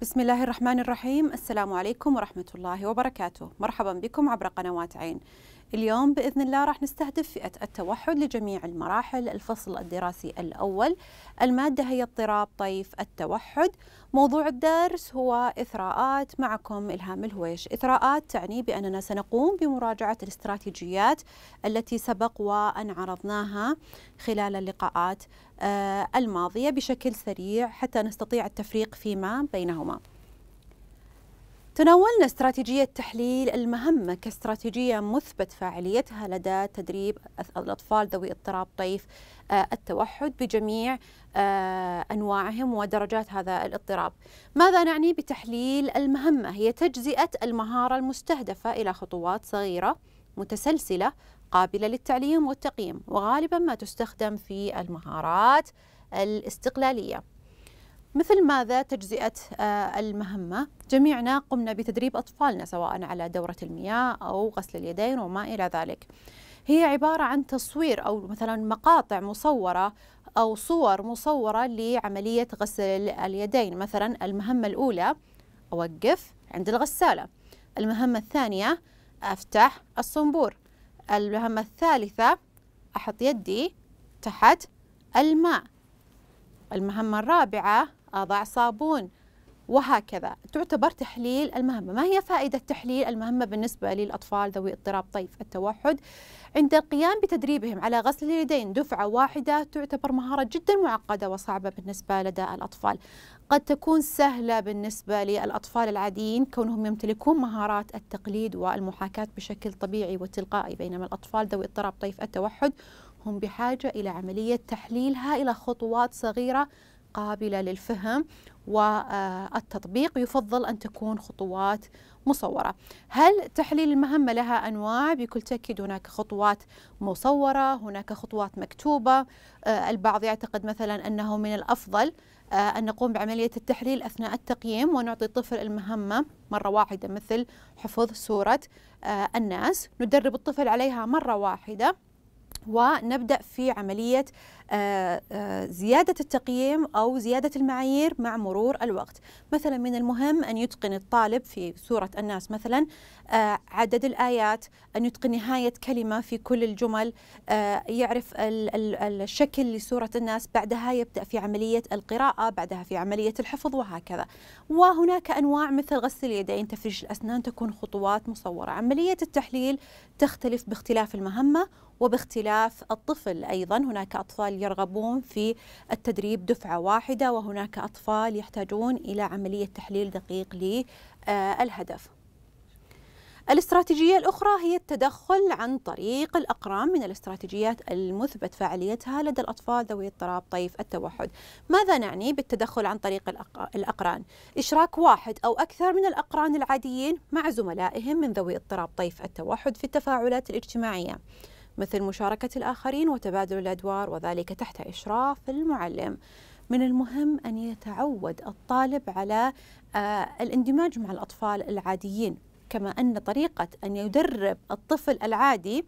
بسم الله الرحمن الرحيم السلام عليكم ورحمة الله وبركاته مرحبا بكم عبر قنوات عين اليوم باذن الله راح نستهدف فئه التوحد لجميع المراحل الفصل الدراسي الاول الماده هي اضطراب طيف التوحد موضوع الدرس هو اثراءات معكم الهام الهويش اثراءات تعني باننا سنقوم بمراجعه الاستراتيجيات التي سبق وان عرضناها خلال اللقاءات آه، الماضيه بشكل سريع حتى نستطيع التفريق فيما بينهما تناولنا استراتيجية تحليل المهمة كاستراتيجية مثبت فاعليتها لدى تدريب الأطفال ذوي اضطراب طيف آه، التوحد بجميع آه، أنواعهم ودرجات هذا الاضطراب ماذا نعني بتحليل المهمة؟ هي تجزئة المهارة المستهدفة إلى خطوات صغيرة متسلسلة قابلة للتعليم والتقييم وغالبا ما تستخدم في المهارات الاستقلالية مثل ماذا تجزئة آه، المهمة؟ جميعنا قمنا بتدريب أطفالنا سواء على دورة المياه أو غسل اليدين وما إلى ذلك هي عبارة عن تصوير أو مثلا مقاطع مصورة أو صور مصورة لعملية غسل اليدين مثلا المهمة الأولى أوقف عند الغسالة المهمة الثانية أفتح الصنبور المهمة الثالثة أحط يدي تحت الماء المهمة الرابعة أضع صابون وهكذا تعتبر تحليل المهمة ما هي فائدة تحليل المهمة بالنسبة للأطفال ذوي اضطراب طيف التوحد عند القيام بتدريبهم على غسل اليدين دفعة واحدة تعتبر مهارة جدا معقدة وصعبة بالنسبة لدى الأطفال قد تكون سهلة بالنسبة للأطفال العاديين كونهم يمتلكون مهارات التقليد والمحاكاة بشكل طبيعي وتلقائي بينما الأطفال ذوي اضطراب طيف التوحد هم بحاجة إلى عملية تحليلها إلى خطوات صغيرة قابلة للفهم والتطبيق يفضل أن تكون خطوات مصورة هل تحليل المهمة لها أنواع؟ بكل تأكيد هناك خطوات مصورة هناك خطوات مكتوبة آه، البعض يعتقد مثلا أنه من الأفضل آه، أن نقوم بعملية التحليل أثناء التقييم ونعطي الطفل المهمة مرة واحدة مثل حفظ سورة آه، الناس ندرب الطفل عليها مرة واحدة ونبدأ في عملية آه، آه، زيادة التقييم أو زيادة المعايير مع مرور الوقت مثلا من المهم أن يتقن الطالب في سورة الناس مثلا آه، عدد الآيات أن يتقن نهاية كلمة في كل الجمل يعرف الشكل لسورة الناس بعدها يبدأ في عملية القراءة بعدها في عملية الحفظ وهكذا وهناك أنواع مثل غسل اليدين تفريش الأسنان تكون خطوات مصورة عملية التحليل تختلف باختلاف المهمة وباختلاف الطفل أيضا هناك أطفال يرغبون في التدريب دفعة واحدة وهناك أطفال يحتاجون إلى عملية تحليل دقيق للهدف آه، الاستراتيجية الأخرى هي التدخل عن طريق الأقران من الاستراتيجيات المثبت فعاليتها لدى الأطفال ذوي اضطراب طيف التوحد ماذا نعني بالتدخل عن طريق الأقران؟ إشراك واحد أو أكثر من الأقران العاديين مع زملائهم من ذوي اضطراب طيف التوحد في التفاعلات الاجتماعية مثل مشاركة الآخرين وتبادل الأدوار وذلك تحت إشراف المعلم من المهم أن يتعود الطالب على آه، الاندماج مع الأطفال العاديين كما أن طريقة أن يدرب الطفل العادي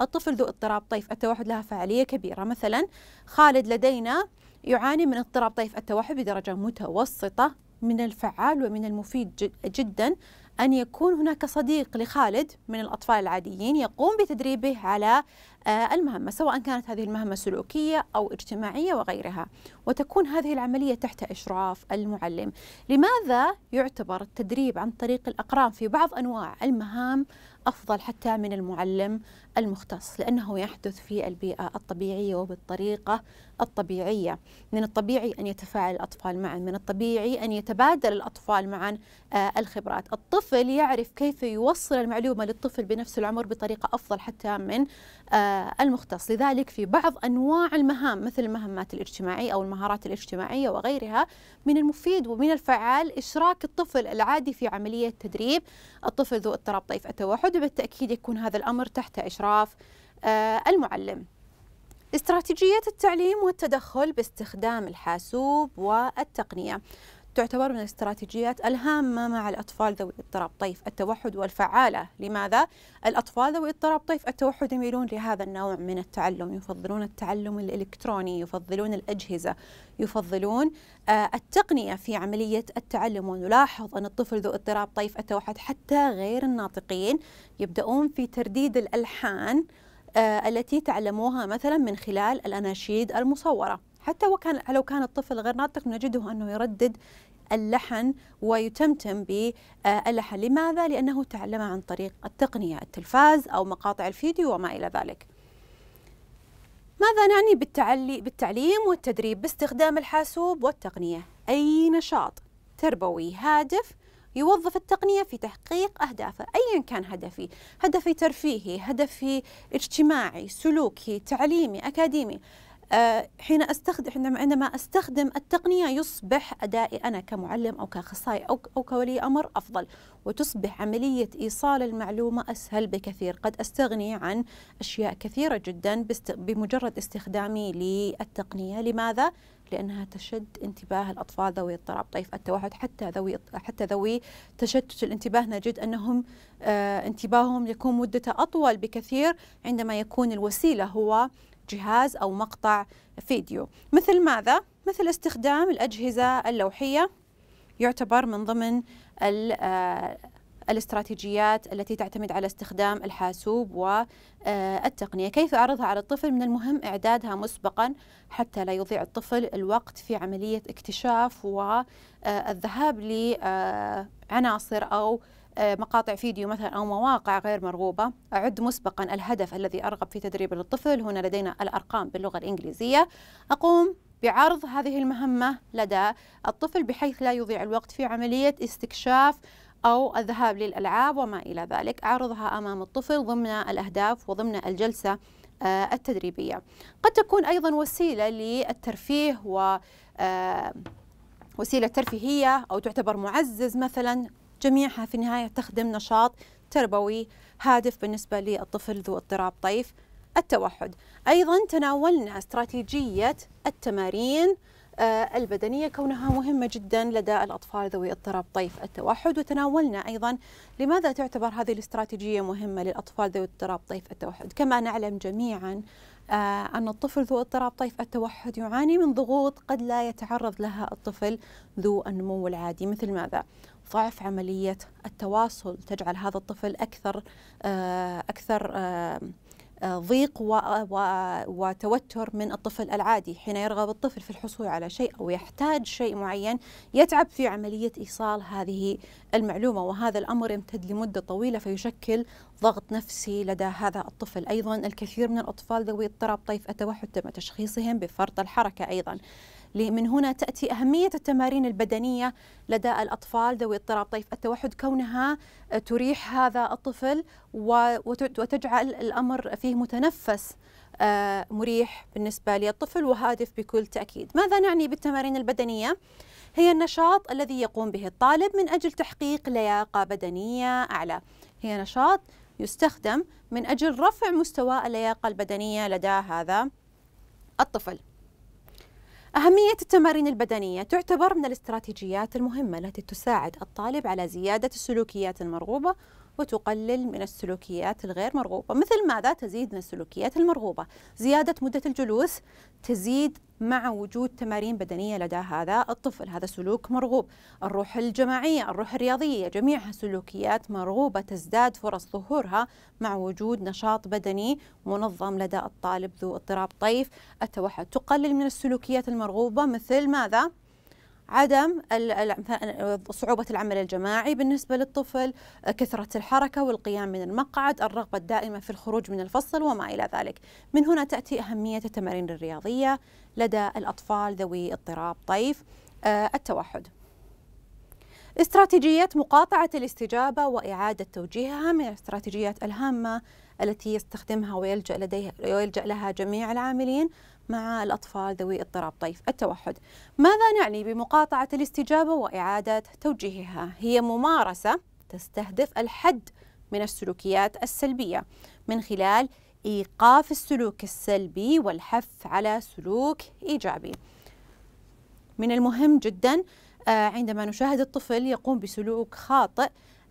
الطفل ذو اضطراب طيف التوحد لها فعالية كبيرة مثلا خالد لدينا يعاني من اضطراب طيف التوحد بدرجة متوسطة من الفعال ومن المفيد جدا أن يكون هناك صديق لخالد من الأطفال العاديين يقوم بتدريبه على آه، المهمة سواء كانت هذه المهمة سلوكية أو اجتماعية وغيرها وتكون هذه العملية تحت إشراف المعلم لماذا يعتبر التدريب عن طريق الأقران في بعض أنواع المهام أفضل حتى من المعلم المختص لأنه يحدث في البيئة الطبيعية وبالطريقة الطبيعية من الطبيعي أن يتفاعل الأطفال معا من الطبيعي أن يتبادل الأطفال معا آه، الخبرات الطفل يعرف كيف يوصل المعلومة للطفل بنفس العمر بطريقة أفضل حتى من آه، المختص لذلك في بعض أنواع المهام مثل المهمات الاجتماعية أو المهارات الاجتماعية وغيرها من المفيد ومن الفعال إشراك الطفل العادي في عملية تدريب الطفل ذو اضطراب طيف التوحد وبالتأكيد يكون هذا الأمر تحت إشراك اطراف آه، المعلم استراتيجية التعليم والتدخل باستخدام الحاسوب والتقنية تعتبر من الاستراتيجيات الهامة مع الأطفال ذوي اضطراب طيف التوحد والفعالة لماذا؟ الأطفال ذوي اضطراب طيف التوحد يميلون لهذا النوع من التعلم يفضلون التعلم الإلكتروني يفضلون الأجهزة يفضلون آه، التقنية في عملية التعلم ونلاحظ أن الطفل ذو اضطراب طيف التوحد حتى غير الناطقين يبدأون في ترديد الألحان آه، التي تعلموها مثلا من خلال الأناشيد المصورة حتى وكان لو كان الطفل غير ناطق نجده انه يردد اللحن ويتمتم باللحن لماذا؟ لأنه تعلم عن طريق التقنية التلفاز أو مقاطع الفيديو وما إلى ذلك ماذا نعني بالتعلي بالتعليم والتدريب باستخدام الحاسوب والتقنية؟ أي نشاط تربوي هادف يوظف التقنية في تحقيق أهدافه أيا كان هدفي هدفي ترفيهي هدفي اجتماعي سلوكي تعليمي أكاديمي آه، حين استخدم عندما استخدم التقنيه يصبح ادائي انا كمعلم او كاخصائي او او كولي امر افضل وتصبح عمليه ايصال المعلومه اسهل بكثير قد استغني عن اشياء كثيره جدا بمجرد استخدامي للتقنيه لماذا لانها تشد انتباه الاطفال ذوي اضطراب طيف التوحد حتى ذوي حتى ذوي تشتت الانتباه نجد انهم آه، انتباههم يكون مدته اطول بكثير عندما يكون الوسيله هو جهاز أو مقطع فيديو مثل ماذا؟ مثل استخدام الأجهزة اللوحية يعتبر من ضمن آه، الاستراتيجيات التي تعتمد على استخدام الحاسوب والتقنية آه، كيف أعرضها على الطفل من المهم إعدادها مسبقا حتى لا يضيع الطفل الوقت في عملية اكتشاف والذهاب آه، لعناصر أو آه، مقاطع فيديو مثلا أو مواقع غير مرغوبة أعد مسبقا الهدف الذي أرغب في تدريبه للطفل هنا لدينا الأرقام باللغة الإنجليزية أقوم بعرض هذه المهمة لدى الطفل بحيث لا يضيع الوقت في عملية استكشاف أو الذهاب للألعاب وما إلى ذلك أعرضها أمام الطفل ضمن الأهداف وضمن الجلسة آه، التدريبية قد تكون أيضا وسيلة للترفيه و آه، وسيلة ترفيهية أو تعتبر معزز مثلا جميعها في النهاية تخدم نشاط تربوي هادف بالنسبة للطفل ذو اضطراب طيف التوحد أيضا تناولنا استراتيجية التمارين آه، البدنية كونها مهمة جدا لدى الأطفال ذوي اضطراب طيف التوحد وتناولنا أيضا لماذا تعتبر هذه الاستراتيجية مهمة للأطفال ذوي اضطراب طيف التوحد كما نعلم جميعا آه، أن الطفل ذو اضطراب طيف التوحد يعاني من ضغوط قد لا يتعرض لها الطفل ذو النمو العادي مثل ماذا؟ ضعف عملية التواصل تجعل هذا الطفل أكثر آه، أكثر ضيق وتوتر من الطفل العادي حين يرغب الطفل في الحصول على شيء أو يحتاج شيء معين يتعب في عملية إيصال هذه المعلومة وهذا الأمر يمتد لمدة طويلة فيشكل ضغط نفسي لدى هذا الطفل أيضا الكثير من الأطفال ذوي اضطراب طيف التوحد تم تشخيصهم بفرط الحركة أيضا من هنا تأتي أهمية التمارين البدنية لدى الأطفال ذوي اضطراب طيف التوحد كونها تريح هذا الطفل وتجعل الأمر فيه متنفس آه، مريح بالنسبة للطفل وهادف بكل تأكيد ماذا نعني بالتمارين البدنية؟ هي النشاط الذي يقوم به الطالب من أجل تحقيق لياقة بدنية أعلى هي نشاط يستخدم من أجل رفع مستوى اللياقة البدنية لدى هذا الطفل أهمية التمارين البدنية تعتبر من الاستراتيجيات المهمة التي تساعد الطالب على زيادة السلوكيات المرغوبة وتقلل من السلوكيات الغير مرغوبة مثل ماذا تزيد من السلوكيات المرغوبة زيادة مدة الجلوس تزيد مع وجود تمارين بدنية لدى هذا الطفل هذا سلوك مرغوب الروح الجماعية الروح الرياضية جميعها سلوكيات مرغوبة تزداد فرص ظهورها مع وجود نشاط بدني منظم لدى الطالب ذو اضطراب طيف التوحد تقلل من السلوكيات المرغوبة مثل ماذا؟ عدم صعوبة العمل الجماعي بالنسبة للطفل آه، كثرة الحركة والقيام من المقعد الرغبة الدائمة في الخروج من الفصل وما إلى ذلك من هنا تأتي أهمية التمارين الرياضية لدى الأطفال ذوي اضطراب طيف آه، التوحد استراتيجية مقاطعة الاستجابة وإعادة توجيهها من الاستراتيجيات الهامة التي يستخدمها ويلجأ, لديها ويلجأ لها جميع العاملين مع الأطفال ذوي اضطراب طيف التوحد ماذا نعني بمقاطعة الاستجابة وإعادة توجيهها؟ هي ممارسة تستهدف الحد من السلوكيات السلبية من خلال إيقاف السلوك السلبي والحث على سلوك إيجابي من المهم جدا آه، عندما نشاهد الطفل يقوم بسلوك خاطئ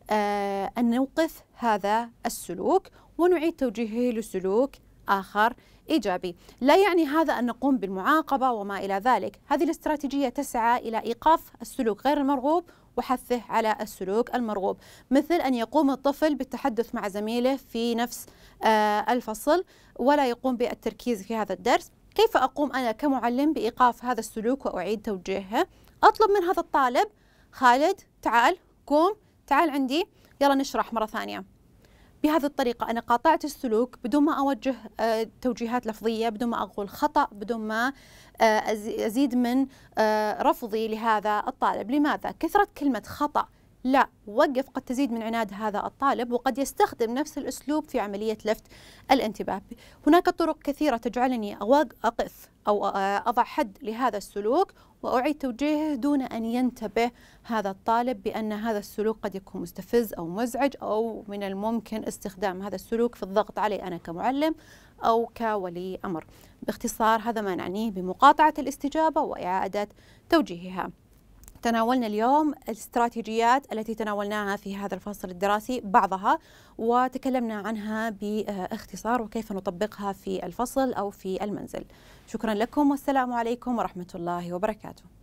آه، أن نوقف هذا السلوك ونعيد توجيهه لسلوك آخر إيجابي لا يعني هذا أن نقوم بالمعاقبة وما إلى ذلك هذه الاستراتيجية تسعى إلى إيقاف السلوك غير المرغوب وحثه على السلوك المرغوب مثل أن يقوم الطفل بالتحدث مع زميله في نفس آه، الفصل ولا يقوم بالتركيز في هذا الدرس كيف أقوم أنا كمعلم بإيقاف هذا السلوك وأعيد توجيهه أطلب من هذا الطالب خالد تعال قوم تعال عندي يلا نشرح مرة ثانية بهذه الطريقة أنا قاطعت السلوك بدون ما أوجه آه، توجيهات لفظية بدون ما أقول خطأ بدون ما آه، أزيد من آه، رفضي لهذا الطالب لماذا؟ كثرة كلمة خطأ لا وقف قد تزيد من عناد هذا الطالب وقد يستخدم نفس الأسلوب في عملية لفت الانتباه هناك طرق كثيرة تجعلني أوقف أو أضع حد لهذا السلوك وأعيد توجيهه دون أن ينتبه هذا الطالب بأن هذا السلوك قد يكون مستفز أو مزعج أو من الممكن استخدام هذا السلوك في الضغط علي أنا كمعلم أو كولي أمر باختصار هذا ما نعنيه بمقاطعة الاستجابة وإعادة توجيهها تناولنا اليوم الاستراتيجيات التي تناولناها في هذا الفصل الدراسي بعضها وتكلمنا عنها باختصار وكيف نطبقها في الفصل أو في المنزل شكرا لكم والسلام عليكم ورحمة الله وبركاته